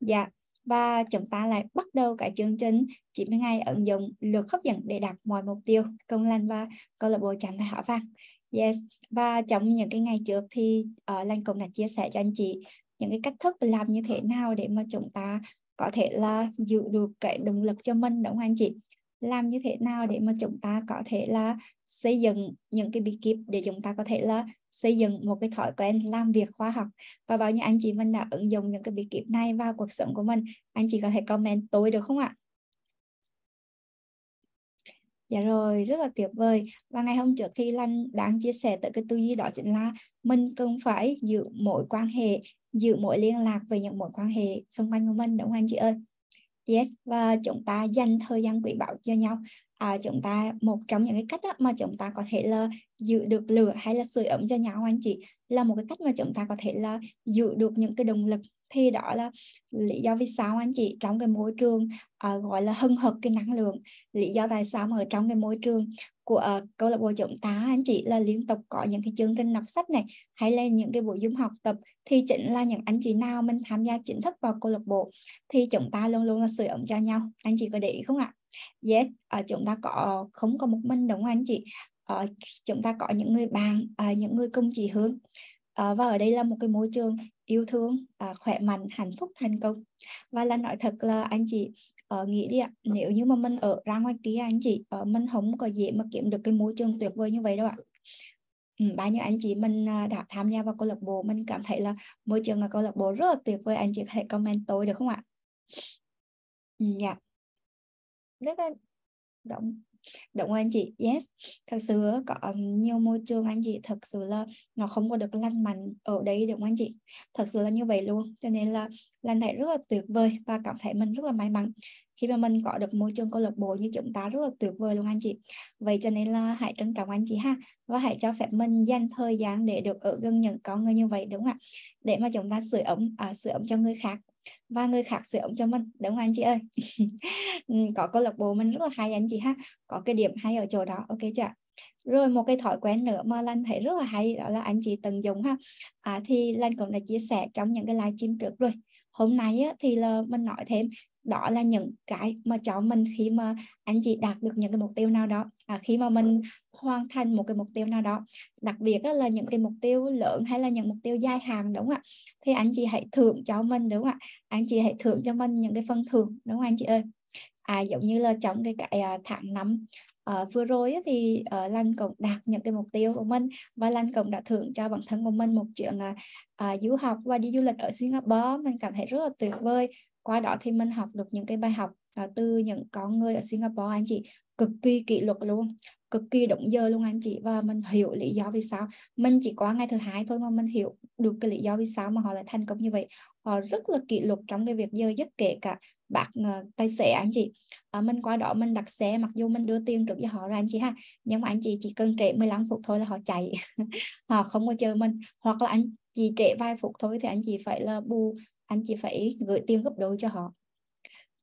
Dạ, và chúng ta lại bắt đầu cái chương trình 90 ngày ứng dụng luật hấp dẫn để đạt mọi mục tiêu công lành và câu lạc bộ chạm tay họ vàng. Yes, và trong những cái ngày trước thì ở ờ, Lan cũng đã chia sẻ cho anh chị những cái cách thức làm như thế nào để mà chúng ta có thể là giữ được cái động lực cho mình đúng không anh chị? làm như thế nào để mà chúng ta có thể là xây dựng những cái bí kíp để chúng ta có thể là xây dựng một cái thói quen làm việc khoa học và bao nhiêu anh chị mình đã ứng dụng những cái bí kíp này vào cuộc sống của mình anh chị có thể comment tối được không ạ Dạ rồi, rất là tuyệt vời. Và ngày hôm trước thì Lan đang chia sẻ tới cái tư duy đó chính là mình cần phải giữ mối quan hệ, giữ mối liên lạc với những mối quan hệ xung quanh của mình đúng không anh chị ơi? yes và chúng ta dành thời gian quý báu cho nhau à, chúng ta một trong những cái cách đó mà chúng ta có thể là giữ được lửa hay là sưởi ấm cho nhau anh chị là một cái cách mà chúng ta có thể là giữ được những cái động lực thì đó là lý do vì sao anh chị trong cái môi trường uh, gọi là hưng hực cái năng lượng lý do tại sao mà ở trong cái môi trường của uh, câu lạc bộ chúng ta anh chị là liên tục có những cái chương trình đọc sách này hay là những cái buổi dung học tập thì chính là những anh chị nào mình tham gia chính thức vào câu lạc bộ thì chúng ta luôn luôn là sửa ấm cho nhau anh chị có để ý không ạ yes uh, chúng ta có không có một mình đúng không anh chị uh, chúng ta có những người bạn uh, những người cùng chỉ hướng à, và ở đây là một cái môi trường yêu thương à, khỏe mạnh hạnh phúc thành công và là nói thật là anh chị ở ờ, nghĩ đi ạ nếu như mà mình ở ra ngoài kia anh chị ở ờ, mình không có dễ mà kiếm được cái môi trường tuyệt vời như vậy đâu ạ ừ, bao nhiêu anh chị mình à, đã tham gia vào câu lạc bộ mình cảm thấy là môi trường ở câu lạc bộ rất là tuyệt vời anh chị có thể comment tôi được không ạ ừ, dạ yeah. rất là động đúng anh chị yes thật sự có nhiều môi trường anh chị thật sự là nó không có được lành mạnh ở đây đúng anh chị thật sự là như vậy luôn cho nên là lành thấy rất là tuyệt vời và cảm thấy mình rất là may mắn khi mà mình có được môi trường câu lạc bộ như chúng ta rất là tuyệt vời luôn anh chị vậy cho nên là hãy trân trọng anh chị ha và hãy cho phép mình dành thời gian để được ở gần những con người như vậy đúng không ạ để mà chúng ta sửa ấm à, sưởi ấm cho người khác và người khác sửa ống cho mình đúng không anh chị ơi ừ, có câu lạc bộ mình rất là hay anh chị ha có cái điểm hay ở chỗ đó ok chưa rồi một cái thói quen nữa mà lan thấy rất là hay đó là anh chị từng dùng ha à, thì lan cũng đã chia sẻ trong những cái live stream trước rồi hôm nay á, thì là mình nói thêm đó là những cái mà cho mình khi mà anh chị đạt được những cái mục tiêu nào đó à, khi mà mình hoàn thành một cái mục tiêu nào đó đặc biệt là những cái mục tiêu lớn hay là những mục tiêu dài hạn đúng không ạ thì anh chị hãy thưởng cho mình đúng không ạ anh chị hãy thưởng cho mình những cái phần thưởng đúng không anh chị ơi à giống như là trong cái cái à, tháng năm uh, vừa rồi ấy, thì uh, Lan cũng đạt những cái mục tiêu của mình và Lan cũng đã thưởng cho bản thân của mình một chuyện uh, à, à, du học và đi du lịch ở Singapore mình cảm thấy rất là tuyệt vời qua đó thì mình học được những cái bài học uh, từ những con người ở Singapore anh chị cực kỳ kỷ luật luôn cực kỳ đúng giờ luôn anh chị và mình hiểu lý do vì sao mình chỉ qua ngày thứ hai thôi mà mình hiểu được cái lý do vì sao mà họ lại thành công như vậy họ rất là kỷ luật trong cái việc giờ giấc kể cả bác uh, tài xế anh chị à, mình qua đó mình đặt xe mặc dù mình đưa tiền trước cho họ rồi anh chị ha nhưng mà anh chị chỉ cần trễ 15 phút thôi là họ chạy họ không có chờ mình hoặc là anh chị trễ vài phút thôi thì anh chị phải là bù anh chị phải gửi tiền gấp đôi cho họ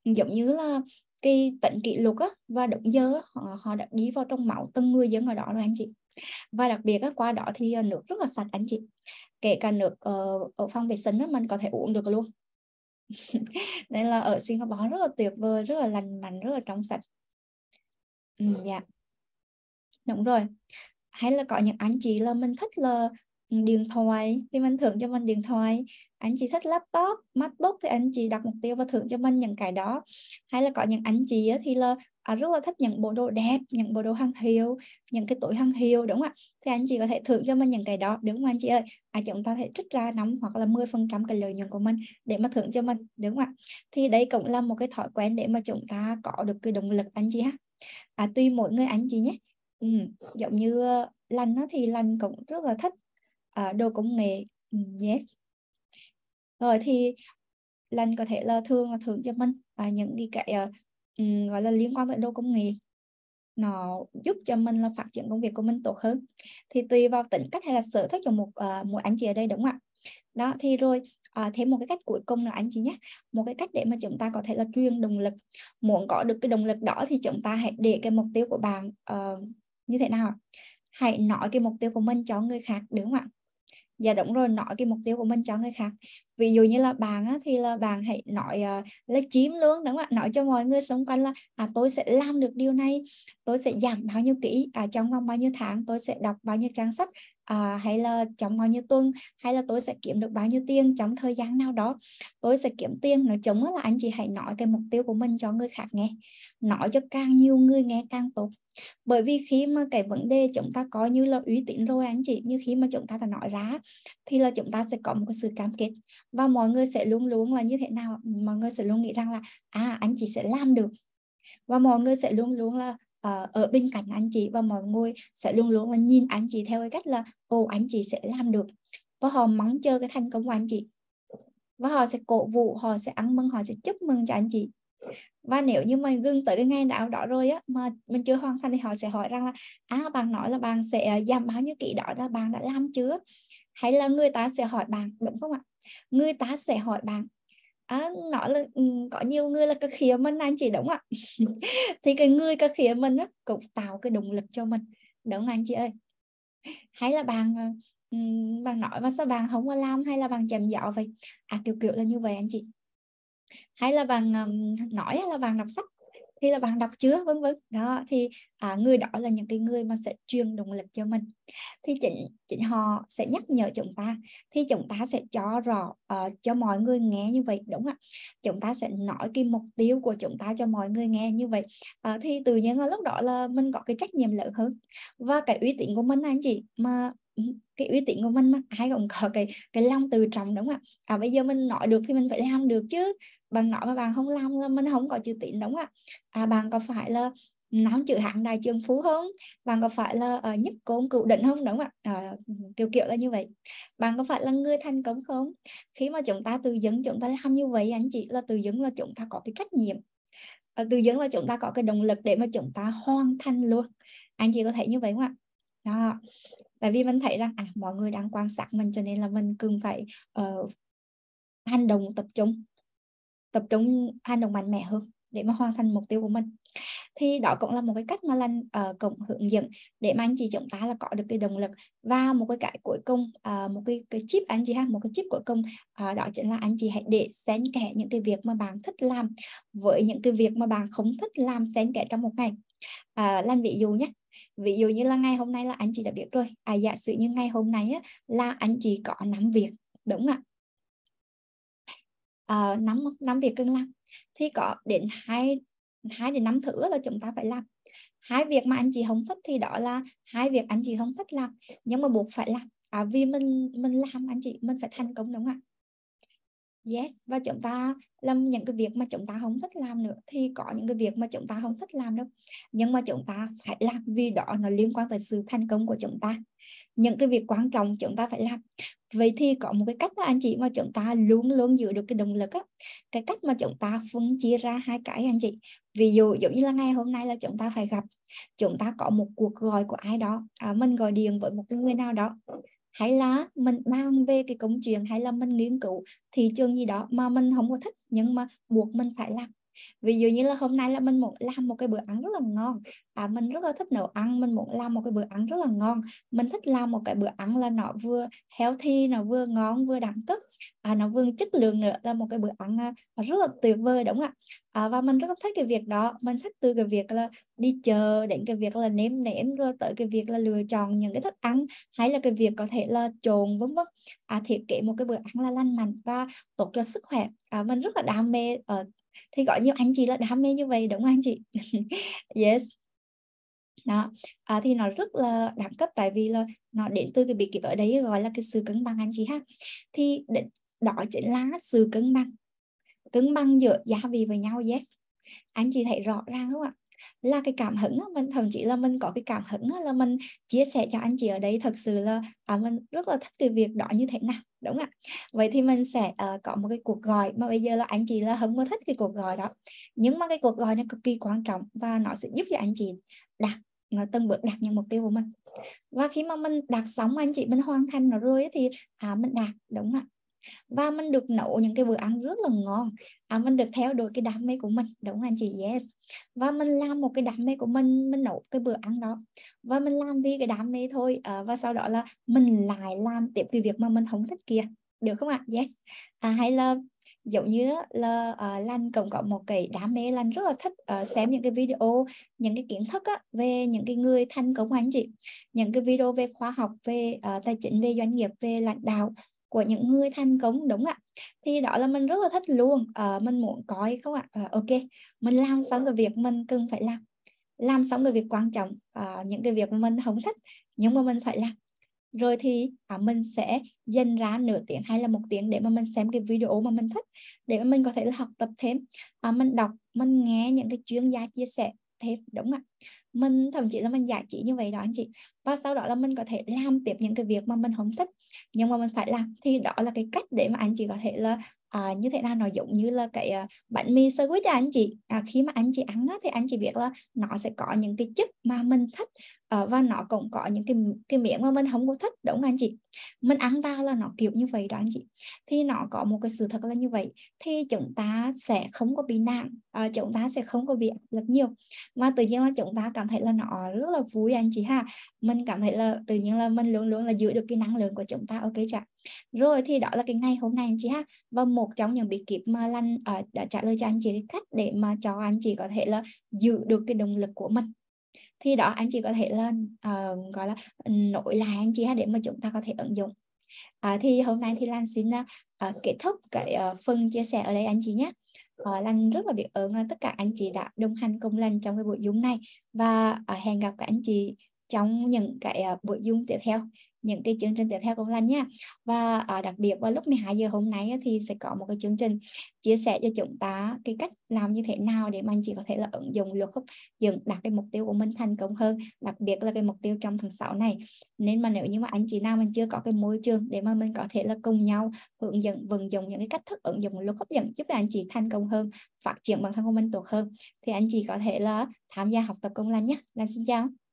giống như là cái bệnh kỷ lục á, và động giờ họ, họ đã đi vào trong máu từng người dân ở đó rồi anh chị và đặc biệt á, qua đó thì à, nước rất là sạch anh chị kể cả nước uh, ở phòng vệ sinh á, mình có thể uống được luôn nên là ở Singapore rất là tuyệt vời rất là lành mạnh rất là trong sạch ừ, ừ. dạ đúng rồi hay là có những anh chị là mình thích là điện thoại thì mình thưởng cho mình điện thoại anh chị thích laptop macbook thì anh chị đặt mục tiêu và thưởng cho mình những cái đó hay là có những anh chị thì là à, rất là thích những bộ đồ đẹp những bộ đồ hàng hiệu những cái tuổi hàng hiệu đúng không ạ thì anh chị có thể thưởng cho mình những cái đó đúng không anh chị ơi à, chúng ta thể trích ra nóng hoặc là 10 phần trăm cái lợi nhuận của mình để mà thưởng cho mình đúng không ạ thì đây cũng là một cái thói quen để mà chúng ta có được cái động lực anh chị ha à, tuy mỗi người anh chị nhé ừ, giống như ờ, lành thì lành cũng rất là thích uh, đồ công nghệ ừ, yes rồi thì lành có thể là thương là thưởng cho mình và những cái, cái uh, gọi là liên quan tới đồ công nghệ nó giúp cho mình là phát triển công việc của mình tốt hơn thì tùy vào tính cách hay là sở thích của một uh, ờ, một anh chị ở đây đúng không ạ đó thì rồi à, thêm một cái cách cuối cùng là anh chị nhé một cái cách để mà chúng ta có thể là truyền động lực muốn có được cái động lực đó thì chúng ta hãy để cái mục tiêu của bạn uh, như thế nào hãy nói cái mục tiêu của mình cho người khác đúng không ạ dạ đúng rồi nói cái mục tiêu của mình cho người khác ví dụ như là bạn á, thì là bạn hãy nói uh, ờ, lấy chiếm luôn đúng không ạ nói cho mọi người xung quanh là à, tôi sẽ làm được điều này tôi sẽ giảm bao nhiêu kỹ à, trong vòng bao nhiêu tháng tôi sẽ đọc bao nhiêu trang sách à, hay là trong bao nhiêu tuần hay là tôi sẽ kiếm được bao nhiêu tiền trong thời gian nào đó tôi sẽ kiếm tiền nói chung là anh chị hãy nói cái mục tiêu của mình cho người khác nghe nói cho càng nhiều người nghe càng tốt bởi vì khi mà cái vấn đề chúng ta có như là uy tín rồi anh chị như khi mà chúng ta đã nói ra thì là chúng ta sẽ có một cái sự cam kết và mọi người sẽ luôn luôn là như thế nào mọi người sẽ luôn nghĩ rằng là à anh chị sẽ làm được và mọi người sẽ luôn luôn là uh, ở bên cạnh anh chị và mọi người sẽ luôn luôn là nhìn anh chị theo cái cách là ồ anh chị sẽ làm được và họ mắng chơi cái thành công của anh chị và họ sẽ cổ vũ họ sẽ ăn mừng họ sẽ chúc mừng cho anh chị và nếu như mình gương tới cái ngày nào đó rồi á mà mình chưa hoàn thành thì họ sẽ hỏi rằng là à bạn nói là bạn sẽ giảm bao nhiêu kỹ đó là bạn đã làm chưa hay là người ta sẽ hỏi bạn đúng không ạ người ta sẽ hỏi bạn à, nói là ừ, có nhiều người là cái khía mình anh chị đúng ạ thì cái người cái khía mình á, cũng tạo cái động lực cho mình đúng anh chị ơi hay là bạn ờ, ừ, bạn nói mà sao bạn không có làm hay là bạn chèm dọ vậy à kiểu kiểu là như vậy anh chị hay là bạn um, nói hay là bạn đọc sách thì là bạn đọc chưa vân vân đó thì à, người đó là những cái người mà sẽ truyền động lực cho mình thì chính chính họ sẽ nhắc nhở chúng ta thì chúng ta sẽ cho rõ uh, cho mọi người nghe như vậy đúng không ạ chúng ta sẽ nói cái mục tiêu của chúng ta cho mọi người nghe như vậy uh, thì tự nhiên là lúc đó là mình có cái trách nhiệm lớn hơn và cái uy tín của mình anh chị mà cái uy tín của mình mà ai cũng có cái cái lòng từ trọng đúng không ạ à bây giờ mình nói được thì mình phải làm được chứ bạn nói mà bạn không làm là mình không có chữ tín đúng không ạ à bạn có phải là nắm chữ hạng đại trường phú không bạn có phải là uh, nhất côn cựu định không đúng không ạ uh, kiểu kiểu là như vậy bạn có phải là người thành công không khi mà chúng ta từ dẫn chúng ta làm như vậy anh chị là từ dẫn là chúng ta có cái trách nhiệm uh, ờ, từ dẫn là chúng ta có cái động lực để mà chúng ta hoàn thành luôn anh chị có thể như vậy không ạ đó tại vì mình thấy rằng à mọi người đang quan sát mình cho nên là mình cần phải uh, hành động tập trung tập trung hành động mạnh mẽ hơn để mà hoàn thành mục tiêu của mình thì đó cũng là một cái cách mà lan uh, ờ, cộng hướng dẫn để mà anh chị chúng ta là có được cái động lực và một cái cái cuối cùng uh, một cái cái chip anh chị ha một cái chip cuối cùng uh, đó chính là anh chị hãy để xen kẽ những cái việc mà bạn thích làm với những cái việc mà bạn không thích làm xen kẽ trong một ngày à, Lan ví dụ nhé ví dụ như là ngày hôm nay là anh chị đã biết rồi à giả sử như ngày hôm nay á, là anh chị có nắm việc đúng không ạ à, nắm nắm việc cần làm thì có đến hai hai đến năm thứ là chúng ta phải làm hai việc mà anh chị không thích thì đó là hai việc anh chị không thích làm nhưng mà buộc phải làm à, vì mình mình làm anh chị mình phải thành công đúng không ạ yes và chúng ta làm những cái việc mà chúng ta không thích làm nữa thì có những cái việc mà chúng ta không thích làm đâu nhưng mà chúng ta phải làm vì đó nó liên quan tới sự thành công của chúng ta những cái việc quan trọng chúng ta phải làm vậy thì có một cái cách đó anh chị mà chúng ta luôn luôn giữ được cái động lực á cái cách mà chúng ta phân chia ra hai cái anh chị ví dụ giống như là ngày hôm nay là chúng ta phải gặp chúng ta có một cuộc gọi của ai đó à, mình gọi điện với một cái người nào đó hay là mình mang về cái công chuyện hay là mình nghiên cứu thị trường gì đó mà mình không có thích nhưng mà buộc mình phải làm ví dụ như là hôm nay là mình muốn làm một cái bữa ăn rất là ngon à mình rất là thích nấu ăn mình muốn làm một cái bữa ăn rất là ngon mình thích làm một cái bữa ăn là nó vừa healthy nó vừa ngon vừa đẳng cấp à, nó vừa chất lượng nữa là một cái bữa ăn à, rất là tuyệt vời đúng không ạ à, và mình rất là thích cái việc đó mình thích từ cái việc là đi chờ đến cái việc là nếm nếm rồi tới cái việc là lựa chọn những cái thức ăn hay là cái việc có thể là trộn vân vân à, thiết kế một cái bữa ăn là lành mạnh và tốt cho sức khỏe à, mình rất là đam mê ở ờ, thì gọi như anh chị là đam mê như vậy đúng không anh chị yes đó à, thì nó rất là đẳng cấp tại vì là nó đến từ cái bí kíp ở đấy gọi là cái sự cân bằng anh chị ha thì định đó chính là sự cân bằng cân bằng giữa gia vị với nhau yes anh chị thấy rõ ràng không ạ là cái cảm hứng mình thậm chí là mình có cái cảm hứng là mình chia sẻ cho anh chị ở đây thật sự là à, mình rất là thích cái việc đó như thế nào đúng ạ vậy thì mình sẽ uh, có một cái cuộc gọi mà bây giờ là anh chị là không có thích cái cuộc gọi đó nhưng mà cái cuộc gọi này cực kỳ quan trọng và nó sẽ giúp cho anh chị đạt ờ, từng bước đạt những mục tiêu của mình và khi mà mình đạt xong anh chị mình hoàn thành nó rồi thì à, mình đạt đúng ạ và mình được nấu những cái bữa ăn rất là ngon à, mình được theo đuổi cái đam mê của mình đúng không anh chị yes và mình làm một cái đam mê của mình mình nấu cái bữa ăn đó và mình làm vì cái đam mê thôi à, và sau đó là mình lại làm tiếp cái việc mà mình không thích kia được không ạ à? yes à, hay là giống như là uh, Lan cũng có một cái đam mê Lan rất là thích uh, xem những cái video những cái kiến thức á, về những cái người thành công anh chị những cái video về khoa học về uh, tài chính về doanh nghiệp về lãnh đạo của những người thành công đúng ạ thì đó là mình rất là thích luôn à, mình muốn coi không ạ à, ok mình làm xong cái việc mình cần phải làm làm xong cái việc quan trọng à, những cái việc mà mình không thích nhưng mà mình phải làm rồi thì à, mình sẽ dành ra nửa tiếng hay là một tiếng để mà mình xem cái video mà mình thích để mà mình có thể là học tập thêm à, mình đọc mình nghe những cái chuyên gia chia sẻ thêm đúng không ạ mình thậm chí là mình giải trí như vậy đó anh chị và sau đó là mình có thể làm tiếp những cái việc mà mình không thích nhưng mà mình phải làm thì đó là cái cách để mà anh chị có thể là à, như thế nào nó giống như là cái à, bánh mì sơ sandwich cho anh chị à, khi mà anh chị ăn đó thì anh chị biết là nó sẽ có những cái chất mà mình thích à, và nó cũng có những cái cái miệng mà mình không có thích đúng không anh chị mình ăn vào là nó kiểu như vậy đó anh chị thì nó có một cái sự thật là như vậy thì chúng ta sẽ không có bị nặng à, ờ, chúng ta sẽ không có bị áp lực nhiều mà tự nhiên là chúng ta cảm thấy là nó rất là vui anh chị ha mình cảm thấy là tự nhiên là mình luôn luôn là giữ được cái năng lượng của chúng ta ok chả rồi thì đó là cái ngày hôm nay anh chị ha và một trong những bí kíp mà lanh uh, à, đã trả lời cho anh chị cái cách để mà cho anh chị có thể là giữ được cái động lực của mình thì đó anh chị có thể lên uh, ờ, gọi là ừ, nổi lại anh chị ha để mà chúng ta có thể ứng dụng À, thì hôm nay thì Lan xin uh, kết thúc cái uh, phần chia sẻ ở đây anh chị nhé. Uh, Lan rất là biết ơn uh, tất cả anh chị đã đồng hành cùng Lan trong cái buổi Zoom này và uh, hẹn gặp các anh chị trong những cái ờ, buổi dung tiếp theo những cái chương trình tiếp theo cũng lành nha và ờ, đặc biệt vào lúc 12 giờ hôm nay thì sẽ có một cái chương trình chia sẻ cho chúng ta cái cách làm như thế nào để anh chị có thể là ứng dụng luật hấp dẫn đạt cái mục tiêu của mình thành công hơn đặc biệt là cái mục tiêu trong tháng 6 này nên mà nếu như mà anh chị nào mình chưa có cái môi trường để mà mình có thể là cùng nhau hướng dẫn vận dụng những cái cách thức ứng dụng luật hấp dẫn giúp là anh chị thành công hơn phát triển bản thân của mình tốt hơn thì anh chị có thể là tham gia học tập công lành nhé Lan xin chào